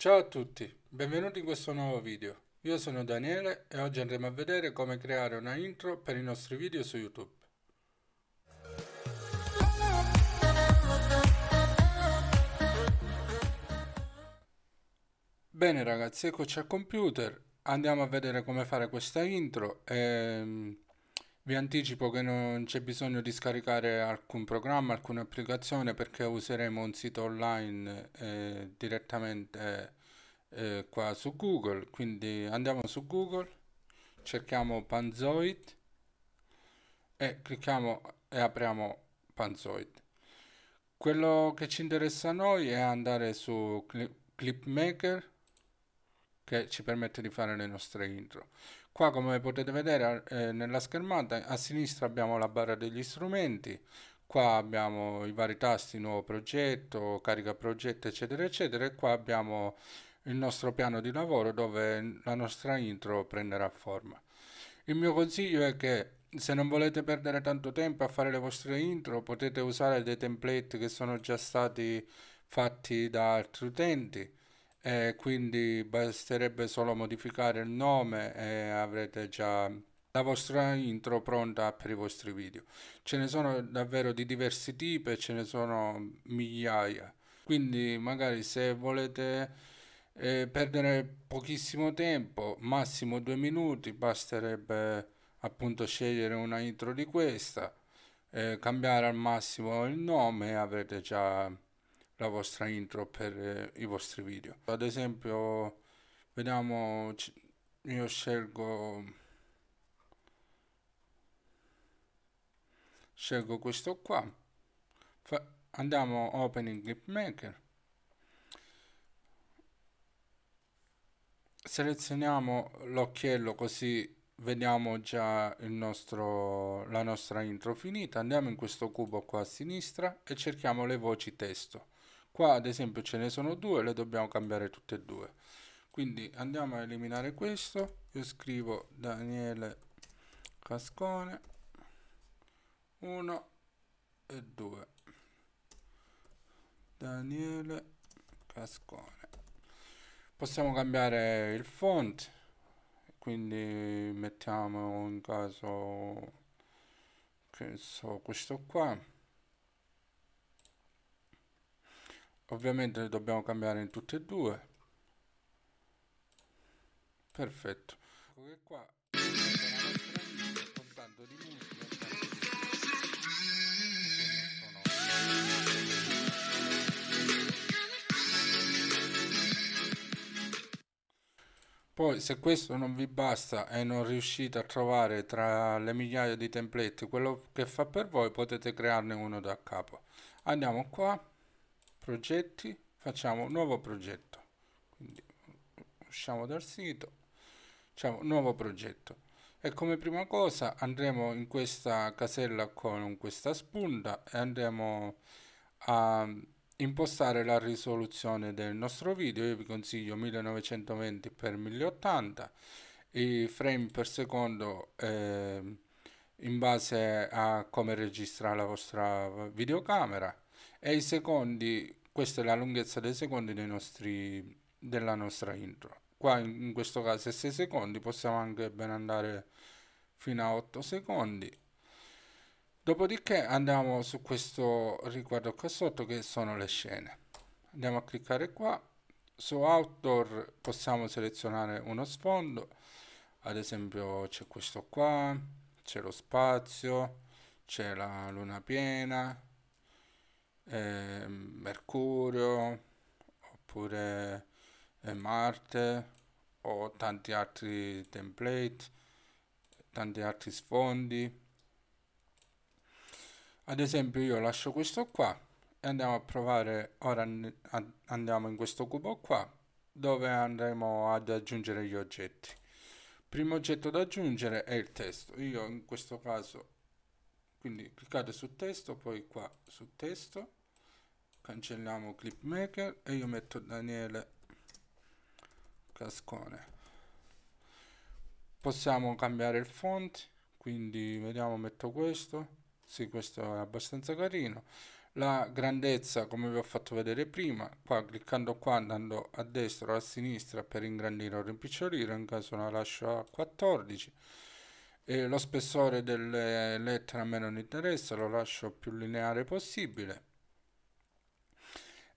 Ciao a tutti, benvenuti in questo nuovo video. Io sono Daniele e oggi andremo a vedere come creare una intro per i nostri video su YouTube. Bene ragazzi, eccoci al computer, andiamo a vedere come fare questa intro e vi anticipo che non c'è bisogno di scaricare alcun programma, alcuna applicazione perché useremo un sito online eh, direttamente eh, qua su Google. Quindi andiamo su Google, cerchiamo Panzoid e clicchiamo e apriamo Panzoid. Quello che ci interessa a noi è andare su Clipmaker che ci permette di fare le nostre intro. Qua come potete vedere eh, nella schermata a sinistra abbiamo la barra degli strumenti, qua abbiamo i vari tasti nuovo progetto, carica progetto eccetera eccetera e qua abbiamo il nostro piano di lavoro dove la nostra intro prenderà forma. Il mio consiglio è che se non volete perdere tanto tempo a fare le vostre intro potete usare dei template che sono già stati fatti da altri utenti e quindi basterebbe solo modificare il nome e avrete già la vostra intro pronta per i vostri video. Ce ne sono davvero di diversi tipi, ce ne sono migliaia. Quindi magari se volete eh, perdere pochissimo tempo, massimo due minuti, basterebbe appunto scegliere una intro di questa, eh, cambiare al massimo il nome e avrete già la vostra intro per eh, i vostri video. Ad esempio, vediamo, io scelgo, scelgo questo qua, andiamo Opening Clip Maker, selezioniamo l'occhiello così vediamo già nostro, la nostra intro finita andiamo in questo cubo qua a sinistra e cerchiamo le voci testo qua ad esempio ce ne sono due le dobbiamo cambiare tutte e due quindi andiamo a eliminare questo io scrivo Daniele Cascone 1 e 2 Daniele Cascone possiamo cambiare il font quindi mettiamo in caso che so questo qua ovviamente le dobbiamo cambiare in tutte e due perfetto e qua soltanto di musica Poi se questo non vi basta e non riuscite a trovare tra le migliaia di template quello che fa per voi potete crearne uno da capo. Andiamo qua progetti facciamo nuovo progetto quindi usciamo dal sito facciamo nuovo progetto e come prima cosa andremo in questa casella con questa spunta e andremo a impostare la risoluzione del nostro video io vi consiglio 1920 x 1080 i frame per secondo eh, in base a come registra la vostra videocamera e i secondi, questa è la lunghezza dei secondi dei nostri, della nostra intro. Qua in questo caso è 6 secondi, possiamo anche ben andare fino a 8 secondi. Dopodiché andiamo su questo riguardo qua sotto che sono le scene. Andiamo a cliccare qua, su Outdoor possiamo selezionare uno sfondo, ad esempio c'è questo qua, c'è lo spazio, c'è la luna piena, eh, Mercurio oppure eh, Marte o tanti altri template, tanti altri sfondi. Ad esempio io lascio questo qua e andiamo a provare, ora andiamo in questo cubo qua dove andremo ad aggiungere gli oggetti. Primo oggetto da aggiungere è il testo, io in questo caso quindi cliccate su testo, poi qua su testo cancelliamo clip maker e io metto Daniele Cascone possiamo cambiare il font quindi vediamo metto questo sì questo è abbastanza carino la grandezza come vi ho fatto vedere prima qua cliccando qua andando a destra o a sinistra per ingrandire o rimpicciolire in caso la lascio a 14 e lo spessore delle lettere a me non interessa lo lascio più lineare possibile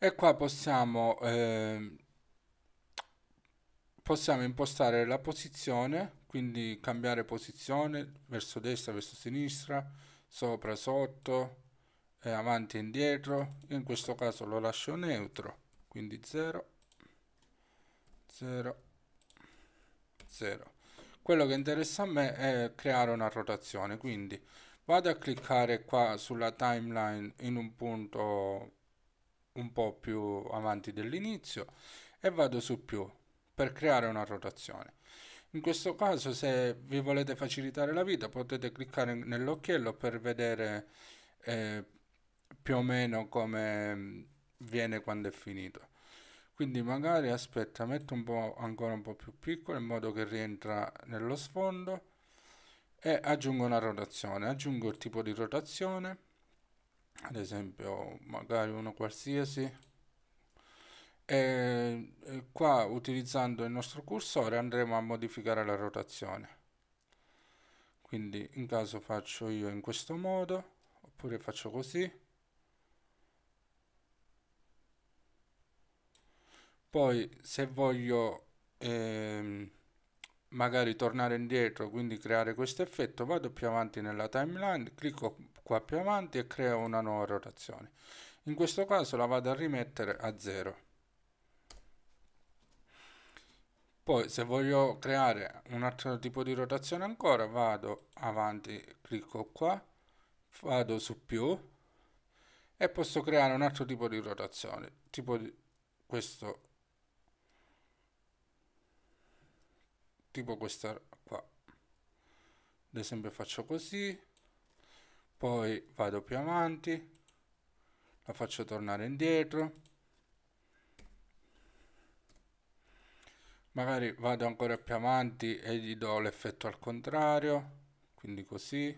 e qua possiamo, eh, possiamo impostare la posizione quindi cambiare posizione verso destra verso sinistra sopra sotto e avanti e indietro in questo caso lo lascio neutro quindi 0 0 0 quello che interessa a me è creare una rotazione quindi vado a cliccare qua sulla timeline in un punto un po' più avanti dell'inizio e vado su più per creare una rotazione. In questo caso se vi volete facilitare la vita potete cliccare nell'occhiello per vedere eh, più o meno come mm, viene quando è finito. Quindi magari aspetta, metto un po' ancora un po' più piccolo in modo che rientra nello sfondo e aggiungo una rotazione, aggiungo il tipo di rotazione ad esempio magari uno qualsiasi e qua utilizzando il nostro cursore andremo a modificare la rotazione quindi in caso faccio io in questo modo oppure faccio così poi se voglio ehm, magari tornare indietro quindi creare questo effetto vado più avanti nella timeline clicco qua più avanti e creo una nuova rotazione in questo caso la vado a rimettere a 0 poi se voglio creare un altro tipo di rotazione ancora vado avanti clicco qua vado su più e posso creare un altro tipo di rotazione tipo di questo tipo questa qua ad esempio faccio così poi vado più avanti la faccio tornare indietro magari vado ancora più avanti e gli do l'effetto al contrario quindi così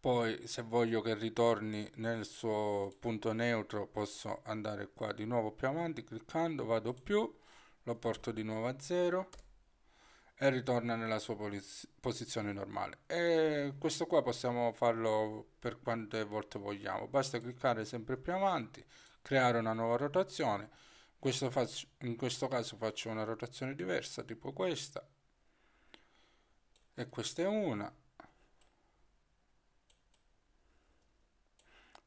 poi se voglio che ritorni nel suo punto neutro posso andare qua di nuovo più avanti cliccando vado più lo porto di nuovo a 0 e ritorna nella sua posizione normale e questo qua possiamo farlo per quante volte vogliamo basta cliccare sempre più avanti creare una nuova rotazione questo faccio, in questo caso faccio una rotazione diversa tipo questa e questa è una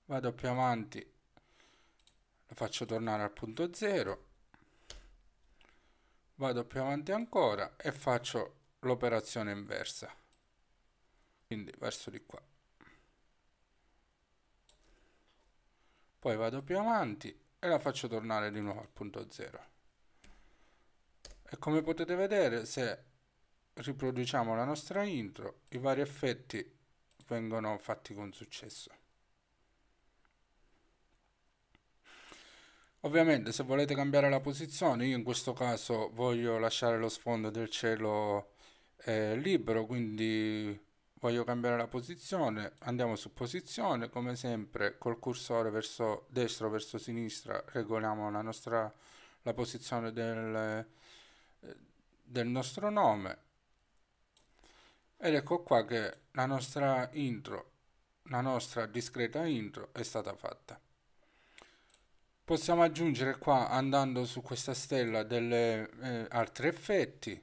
vado più avanti lo faccio tornare al punto 0 vado più avanti ancora e faccio l'operazione inversa quindi verso di qua poi vado più avanti e la faccio tornare di nuovo al punto 0 e come potete vedere se riproduciamo la nostra intro i vari effetti vengono fatti con successo Ovviamente se volete cambiare la posizione, io in questo caso voglio lasciare lo sfondo del cielo eh, libero, quindi voglio cambiare la posizione, andiamo su posizione, come sempre col cursore verso destra o verso sinistra regoliamo la, nostra, la posizione del, eh, del nostro nome ed ecco qua che la nostra intro, la nostra discreta intro è stata fatta possiamo aggiungere qua andando su questa stella degli eh, altri effetti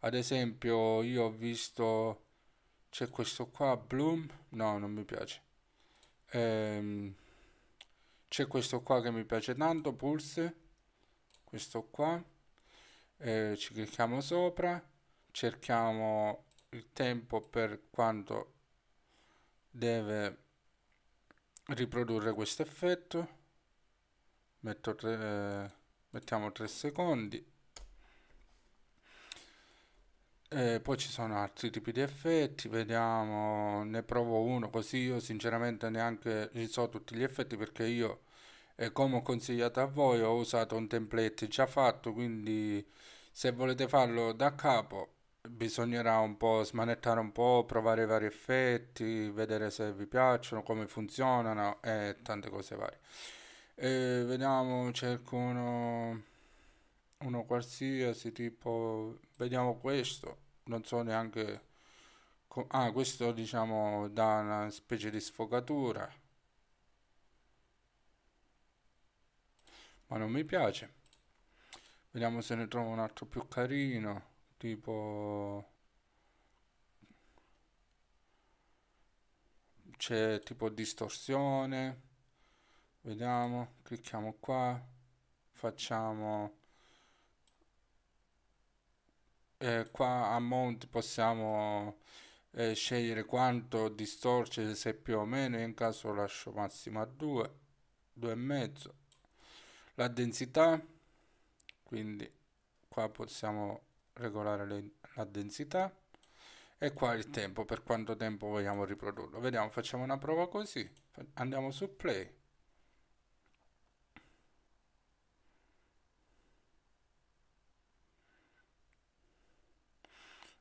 ad esempio io ho visto c'è questo qua bloom no non mi piace ehm, c'è questo qua che mi piace tanto pulse questo qua eh, ci clicchiamo sopra cerchiamo il tempo per quanto deve riprodurre questo effetto metto 3 eh, mettiamo 3 secondi e poi ci sono altri tipi di effetti vediamo ne provo uno così io sinceramente neanche ci so tutti gli effetti perché io eh, come ho consigliato a voi ho usato un template già fatto quindi se volete farlo da capo bisognerà un po' smanettare un po' provare i vari effetti vedere se vi piacciono come funzionano e eh, tante cose varie e vediamo, cerco uno, uno qualsiasi tipo, vediamo questo, non so neanche, ah questo diciamo da una specie di sfogatura, ma non mi piace. Vediamo se ne trovo un altro più carino, tipo... C'è tipo distorsione vediamo clicchiamo qua facciamo eh, qua a mount possiamo eh, scegliere quanto distorce se più o meno in caso lo lascio massimo a 2 2,5 la densità quindi qua possiamo regolare le, la densità e qua il tempo per quanto tempo vogliamo riprodurlo vediamo facciamo una prova così andiamo su play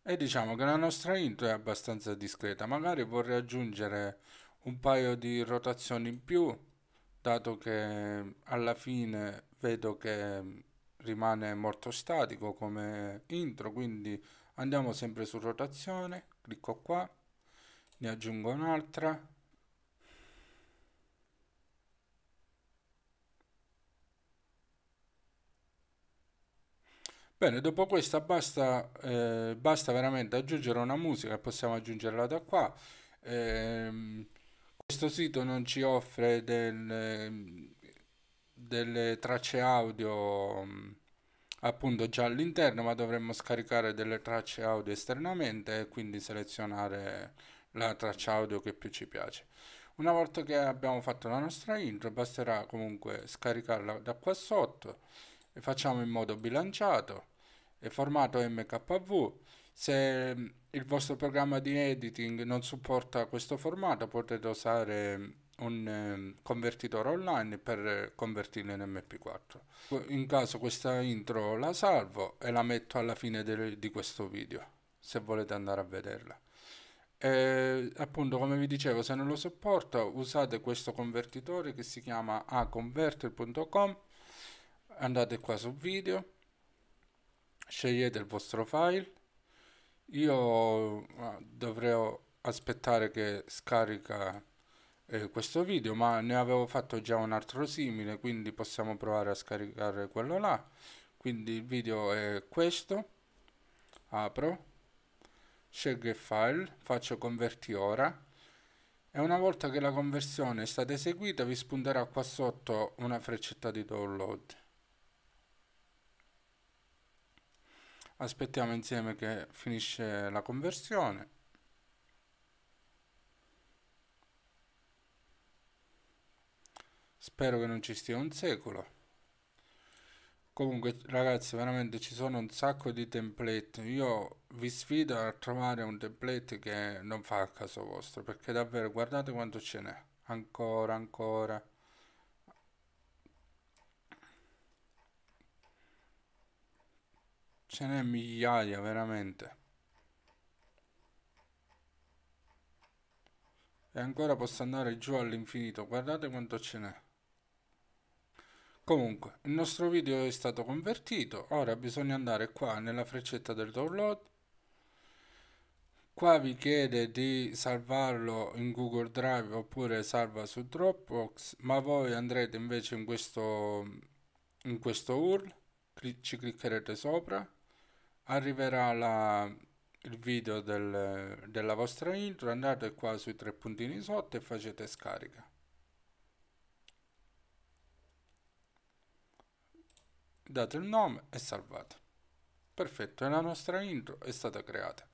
E diciamo che la nostra intro è abbastanza discreta, magari vorrei aggiungere un paio di rotazioni in più, dato che alla fine vedo che rimane molto statico come intro, quindi andiamo sempre su rotazione, clicco qua, ne aggiungo un'altra, Bene, dopo questa basta, eh, basta veramente aggiungere una musica e possiamo aggiungerla da qua. Eh, questo sito non ci offre del, ehm, delle tracce audio mm, appunto già all'interno, ma dovremmo scaricare delle tracce audio esternamente e quindi selezionare la traccia audio che più ci piace. Una volta che abbiamo fatto la nostra intro, basterà comunque scaricarla da qua sotto e facciamo in modo bilanciato e formato MKV. Se mm, il vostro programma di editing non supporta questo formato potete usare mm, un mm, convertitore online per convertirlo in MP4. In caso questa intro la salvo e la metto alla fine del, di questo video se volete andare a vederla. E, appunto come vi dicevo se non lo supporta, usate questo convertitore che si chiama aconverter.com andate qua sul video scegliete il vostro file io ah, dovrei aspettare che scarica eh, questo video ma ne avevo fatto già un altro simile quindi possiamo provare a scaricare quello là quindi il video è questo apro scelgo il file faccio converti ora e una volta che la conversione è stata eseguita vi spunterà qua sotto una freccetta di download aspettiamo insieme che finisce la conversione spero che non ci stia un secolo comunque ragazzi veramente ci sono un sacco di template io vi sfido a trovare un template che non fa a caso vostro perché davvero guardate quanto ce n'è ancora ancora Ce n'è migliaia, veramente. E ancora posso andare giù all'infinito, guardate quanto ce n'è. Comunque, il nostro video è stato convertito, ora bisogna andare qua nella freccetta del download. Qua vi chiede di salvarlo in Google Drive oppure salva su Dropbox, ma voi andrete invece in questo, in questo URL, ci cliccherete sopra arriverà la, il video del, della vostra intro, andate qua sui tre puntini sotto e facete scarica. Date il nome e salvate. Perfetto, la nostra intro è stata creata.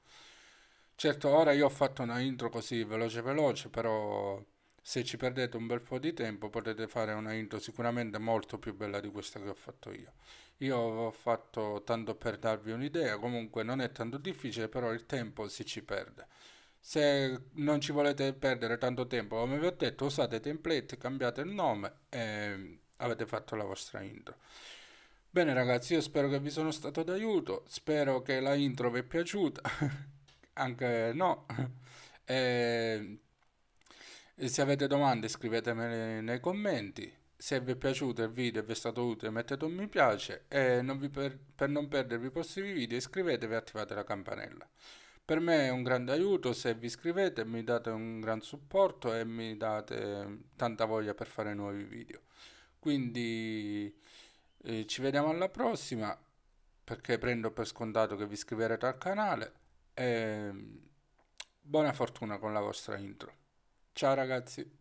Certo, ora io ho fatto una intro così veloce veloce, però se ci perdete un bel po' di tempo potete fare una intro sicuramente molto più bella di questa che ho fatto io. Io ho fatto tanto per darvi un'idea, comunque non è tanto difficile, però il tempo si ci perde. Se non ci volete perdere tanto tempo, come vi ho detto, usate template, cambiate il nome e avete fatto la vostra intro. Bene ragazzi, io spero che vi sono stato d'aiuto, spero che la intro vi è piaciuta, anche no. E se avete domande scrivetemele nei commenti. Se vi è piaciuto il video e vi è stato utile mettete un mi piace e non per, per non perdervi i prossimi video iscrivetevi e attivate la campanella. Per me è un grande aiuto se vi iscrivete, mi date un gran supporto e mi date tanta voglia per fare nuovi video. Quindi eh, ci vediamo alla prossima perché prendo per scontato che vi iscriverete al canale e mm, buona fortuna con la vostra intro. Ciao ragazzi!